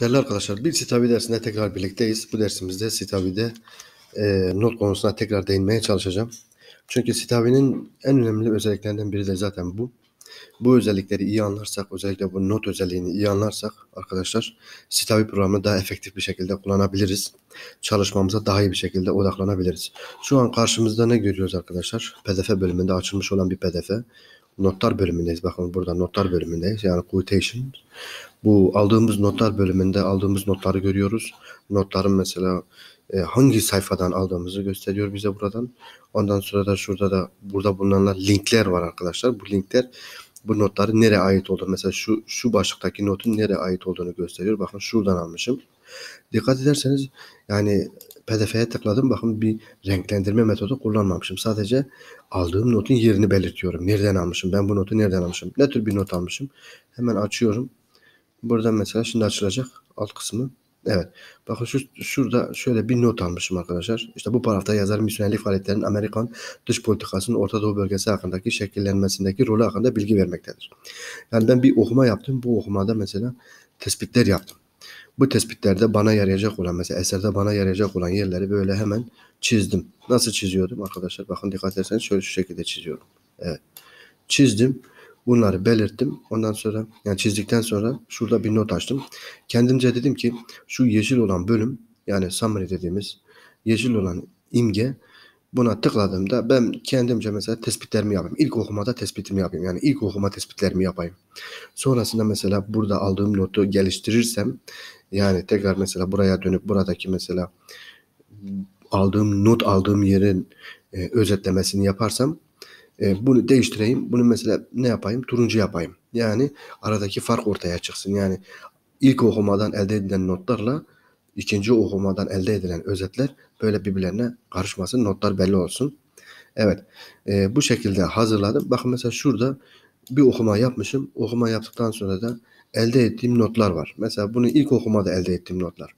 Değerli arkadaşlar bir Sitavi dersinde tekrar birlikteyiz. Bu dersimizde Sitavi'de e, not konusuna tekrar değinmeye çalışacağım. Çünkü Sitavi'nin en önemli özelliklerinden biri de zaten bu. Bu özellikleri iyi anlarsak özellikle bu not özelliğini iyi anlarsak arkadaşlar Sitavi programı daha efektif bir şekilde kullanabiliriz. Çalışmamıza daha iyi bir şekilde odaklanabiliriz. Şu an karşımızda ne görüyoruz arkadaşlar? PDF bölümünde açılmış olan bir PDF notlar bölümündeyiz. Bakın burada notlar bölümündeyiz. Yani quotation. Bu aldığımız notlar bölümünde aldığımız notları görüyoruz. Notların mesela e, hangi sayfadan aldığımızı gösteriyor bize buradan. Ondan sonra da şurada da burada bulunanlar linkler var arkadaşlar. Bu linkler bu notları nereye ait oldu mesela şu şu başlıktaki notun nereye ait olduğunu gösteriyor. Bakın şuradan almışım. Dikkat ederseniz yani PDF'ye tıkladım. Bakın bir renklendirme metodu kullanmamışım. Sadece aldığım notun yerini belirtiyorum. Nereden almışım? Ben bu notu nereden almışım? Ne tür bir not almışım? Hemen açıyorum. Buradan mesela şimdi açılacak alt kısmı. Evet. Bakın şu, şurada şöyle bir not almışım arkadaşlar. İşte bu parafta yazar misyonerlik faaliyetlerinin Amerikan dış politikasının Orta Doğu bölgesi hakkındaki şekillenmesindeki rolü hakkında bilgi vermektedir. Yani ben bir okuma yaptım. Bu okumada mesela tespitler yaptım. Bu tespitlerde bana yarayacak olan mesela eserde bana yarayacak olan yerleri böyle hemen çizdim. Nasıl çiziyordum arkadaşlar? Bakın dikkat ederseniz şöyle şu şekilde çiziyorum. Evet. Çizdim. Bunları belirttim. Ondan sonra yani çizdikten sonra şurada bir not açtım. Kendimce dedim ki şu yeşil olan bölüm yani summary dediğimiz yeşil olan imge buna tıkladığımda ben kendimce mesela tespitlerimi yapayım. İlk okumada tespitimi yapayım. Yani ilk okuma tespitlerimi yapayım. Sonrasında mesela burada aldığım notu geliştirirsem yani tekrar mesela buraya dönüp buradaki mesela aldığım not aldığım yerin e, özetlemesini yaparsam e, bunu değiştireyim. Bunu mesela ne yapayım? Turuncu yapayım. Yani aradaki fark ortaya çıksın. Yani ilk okumadan elde edilen notlarla ikinci okumadan elde edilen özetler böyle birbirlerine karışmasın. Notlar belli olsun. Evet. E, bu şekilde hazırladım. Bakın mesela şurada bir okuma yapmışım. Okuma yaptıktan sonra da elde ettiğim notlar var. Mesela bunu ilk okumada elde ettiğim notlar.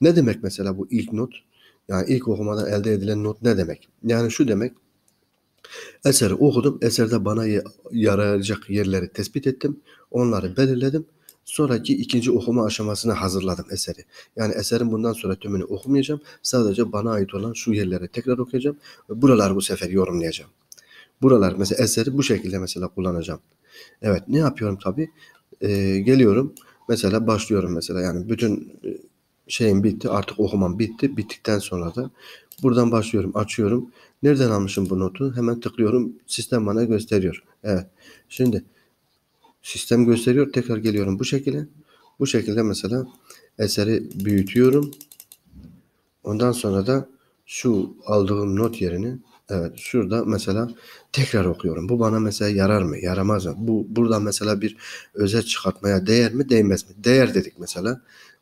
Ne demek mesela bu ilk not? Yani ilk okumadan elde edilen not ne demek? Yani şu demek. Eseri okudum. Eserde bana yarayacak yerleri tespit ettim. Onları belirledim. Sonraki ikinci okuma aşamasına hazırladım eseri. Yani eserin bundan sonra tümünü okumayacağım. Sadece bana ait olan şu yerlere tekrar okuyacağım. ve Buralar bu sefer yorumlayacağım. Buralar mesela eseri bu şekilde mesela kullanacağım. Evet ne yapıyorum tabii? Ee, geliyorum mesela başlıyorum mesela yani bütün e, şeyim bitti artık okumam bitti. Bittikten sonra da buradan başlıyorum açıyorum. Nereden almışım bu notu? Hemen tıklıyorum sistem bana gösteriyor. Evet şimdi sistem gösteriyor. Tekrar geliyorum bu şekilde. Bu şekilde mesela eseri büyütüyorum. Ondan sonra da şu aldığım not yerini evet şurada mesela tekrar okuyorum. Bu bana mesela yarar mı? Yaramaz mı? Bu burada mesela bir özel çıkartmaya değer mi? Değmez mi? Değer dedik mesela.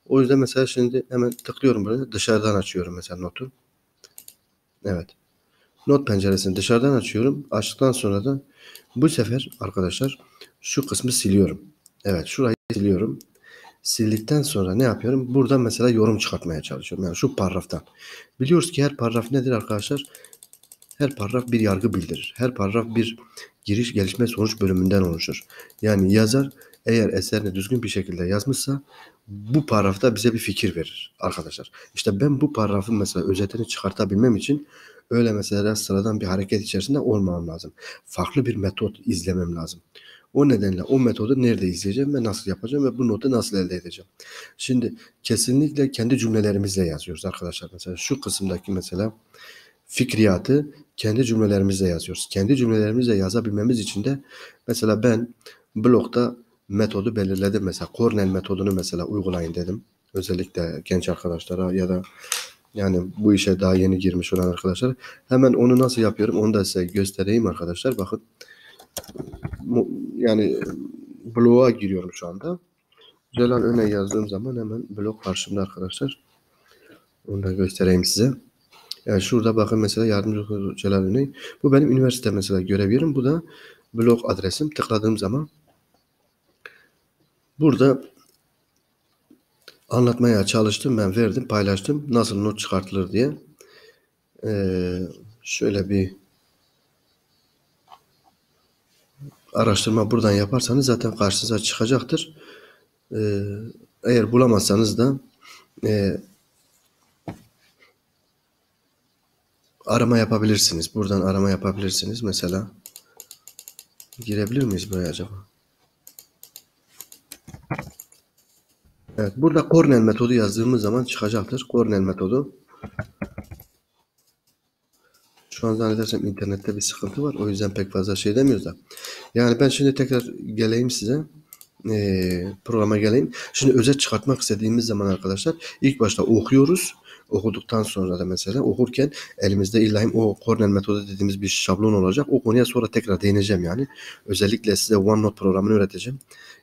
O yüzden mesela şimdi hemen tıklıyorum böyle dışarıdan açıyorum mesela notu. Evet. Not penceresini dışarıdan açıyorum. Açtıktan sonra da bu sefer arkadaşlar şu kısmı siliyorum. Evet şurayı siliyorum. Sildikten sonra ne yapıyorum? Burada mesela yorum çıkartmaya çalışıyorum. Yani şu paragraftan. Biliyoruz ki her paragraf nedir arkadaşlar? Her paragraf bir yargı bildirir. Her paragraf bir giriş, gelişme, sonuç bölümünden oluşur. Yani yazar eğer eserini düzgün bir şekilde yazmışsa bu paragrafta bize bir fikir verir arkadaşlar. İşte ben bu paragrafın mesela özetini çıkartabilmem için öyle mesela sıradan bir hareket içerisinde olmam lazım. Farklı bir metot izlemem lazım. O nedenle o metodu nerede izleyeceğim ve nasıl yapacağım ve bu notu nasıl elde edeceğim? Şimdi kesinlikle kendi cümlelerimizle yazıyoruz arkadaşlar. Mesela şu kısımdaki mesela fikriyatı kendi cümlelerimizle yazıyoruz. Kendi cümlelerimizle yazabilmemiz için de mesela ben blokta metodu belirledim. Mesela Cornell metodunu mesela uygulayın dedim. Özellikle genç arkadaşlara ya da yani bu işe daha yeni girmiş olan arkadaşlar. Hemen onu nasıl yapıyorum onu da size göstereyim arkadaşlar. Bakın yani bloğa giriyorum şu anda. Celal Öne yazdığım zaman hemen blok karşımda arkadaşlar. Onu da göstereyim size. Yani şurada bakın mesela yardımcı Celal Öne. Bu benim üniversite mesela görev Bu da blok adresim. Tıkladığım zaman burada anlatmaya çalıştım. Ben verdim, paylaştım. Nasıl not çıkartılır diye. Ee, şöyle bir araştırma buradan yaparsanız zaten karşınıza çıkacaktır. Ee, eğer bulamazsanız da e, arama yapabilirsiniz. Buradan arama yapabilirsiniz. Mesela girebilir miyiz buraya acaba? Evet, burada Cornell metodu yazdığımız zaman çıkacaktır. Cornell metodu. Şu an zannedersem internette bir sıkıntı var. O yüzden pek fazla şey demiyoruz da. Yani ben şimdi tekrar geleyim size. E, programa geleyim. Şimdi özet çıkartmak istediğimiz zaman arkadaşlar ilk başta okuyoruz okuduktan sonra da mesela okurken elimizde illahim o Cornell metodu dediğimiz bir şablon olacak. O konuya sonra tekrar değineceğim yani. Özellikle size OneNote programını öğreteceğim.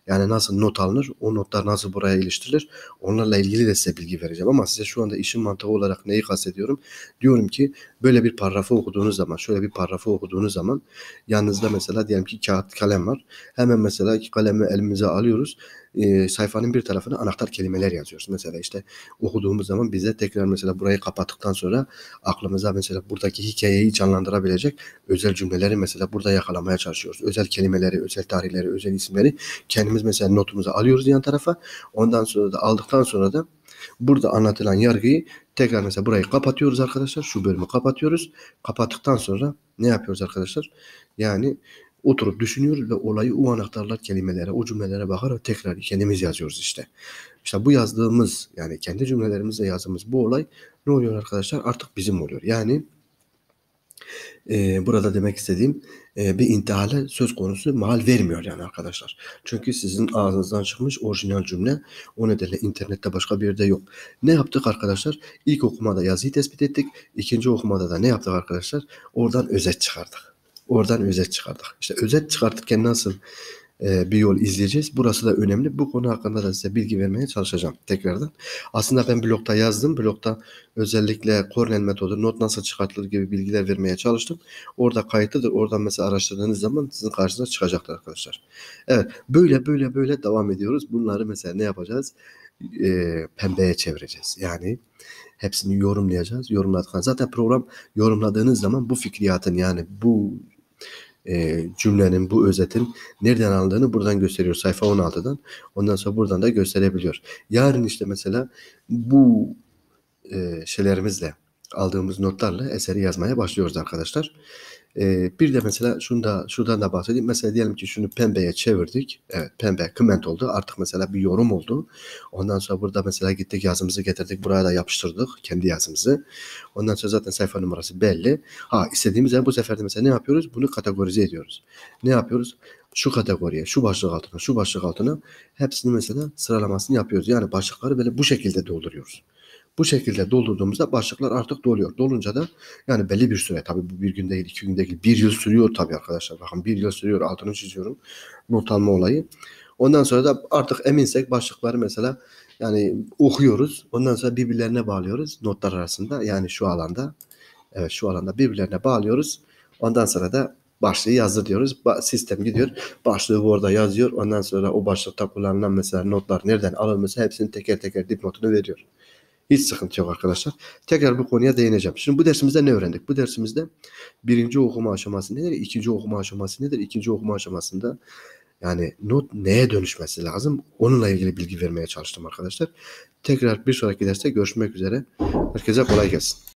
Yani nasıl not alınır, o notlar nasıl buraya iliştirilir onlarla ilgili de size bilgi vereceğim. Ama size şu anda işin mantığı olarak neyi kastediyorum? Diyorum ki böyle bir paragrafı okuduğunuz zaman, şöyle bir paragrafı okuduğunuz zaman yanınızda mesela diyelim ki kağıt kalem var. Hemen mesela kalemi elimize alıyoruz e, sayfanın bir tarafına anahtar kelimeler yazıyoruz. Mesela işte okuduğumuz zaman bize tekrar mesela burayı kapattıktan sonra aklımıza mesela buradaki hikayeyi canlandırabilecek özel cümleleri mesela burada yakalamaya çalışıyoruz. Özel kelimeleri, özel tarihleri, özel isimleri kendimiz biz mesela notumuzu alıyoruz yan tarafa. Ondan sonra da aldıktan sonra da burada anlatılan yargıyı tekrar mesela burayı kapatıyoruz arkadaşlar. Şu bölümü kapatıyoruz. Kapattıktan sonra ne yapıyoruz arkadaşlar? Yani oturup düşünüyoruz ve olayı o anahtarlar kelimelere, o cümlelere bakarak tekrar kendimiz yazıyoruz işte. İşte bu yazdığımız yani kendi cümlelerimizle yazdığımız bu olay ne oluyor arkadaşlar? Artık bizim oluyor. Yani ee, burada demek istediğim e, bir intihale söz konusu mal vermiyor yani arkadaşlar. Çünkü sizin ağzınızdan çıkmış orijinal cümle o nedenle internette başka bir yerde yok. Ne yaptık arkadaşlar? İlk okumada yazıyı tespit ettik. İkinci okumada da ne yaptık arkadaşlar? Oradan özet çıkardık. Oradan özet çıkardık. İşte özet çıkartırken nasıl e, bir yol izleyeceğiz. Burası da önemli. Bu konu hakkında da size bilgi vermeye çalışacağım tekrardan. Aslında ben blokta yazdım. blokta özellikle Cornell metodu, not nasıl çıkartılır gibi bilgiler vermeye çalıştım. Orada kayıtlıdır. Oradan mesela araştırdığınız zaman sizin karşınıza çıkacaktır arkadaşlar. Evet böyle böyle böyle devam ediyoruz. Bunları mesela ne yapacağız? e, pembeye çevireceğiz. Yani hepsini yorumlayacağız. Yorumladıktan zaten program yorumladığınız zaman bu fikriyatın yani bu e, cümlenin bu özetin nereden aldığını buradan gösteriyor sayfa 16'dan. Ondan sonra buradan da gösterebiliyor. Yarın işte mesela bu e, şeylerimizle aldığımız notlarla eseri yazmaya başlıyoruz arkadaşlar. E, bir de mesela şunu da, şuradan da bahsedeyim. Mesela diyelim ki şunu pembeye çevirdik. Evet pembe comment oldu. Artık mesela bir yorum oldu. Ondan sonra burada mesela gittik yazımızı getirdik. Buraya da yapıştırdık kendi yazımızı. Ondan sonra zaten sayfa numarası belli. Ha istediğimiz zaman bu sefer de mesela ne yapıyoruz? Bunu kategorize ediyoruz. Ne yapıyoruz? şu kategoriye, şu başlık altına, şu başlık altına hepsini mesela sıralamasını yapıyoruz. Yani başlıkları böyle bu şekilde dolduruyoruz. Bu şekilde doldurduğumuzda başlıklar artık doluyor. Dolunca da yani belli bir süre tabii bu bir gün değil, iki gün değil, bir yıl sürüyor tabii arkadaşlar. Bakın bir yıl sürüyor altını çiziyorum not alma olayı. Ondan sonra da artık eminsek başlıkları mesela yani okuyoruz. Ondan sonra birbirlerine bağlıyoruz notlar arasında. Yani şu alanda evet şu alanda birbirlerine bağlıyoruz. Ondan sonra da başlığı yazdır diyoruz. Ba- sistem gidiyor. Başlığı orada yazıyor. Ondan sonra o başlıkta kullanılan mesela notlar nereden alınmışsa hepsini teker teker dipnotunu veriyor. Hiç sıkıntı yok arkadaşlar. Tekrar bu konuya değineceğim. Şimdi bu dersimizde ne öğrendik? Bu dersimizde birinci okuma aşaması nedir? İkinci okuma aşaması nedir? İkinci okuma aşamasında yani not neye dönüşmesi lazım? Onunla ilgili bilgi vermeye çalıştım arkadaşlar. Tekrar bir sonraki derste görüşmek üzere. Herkese kolay gelsin.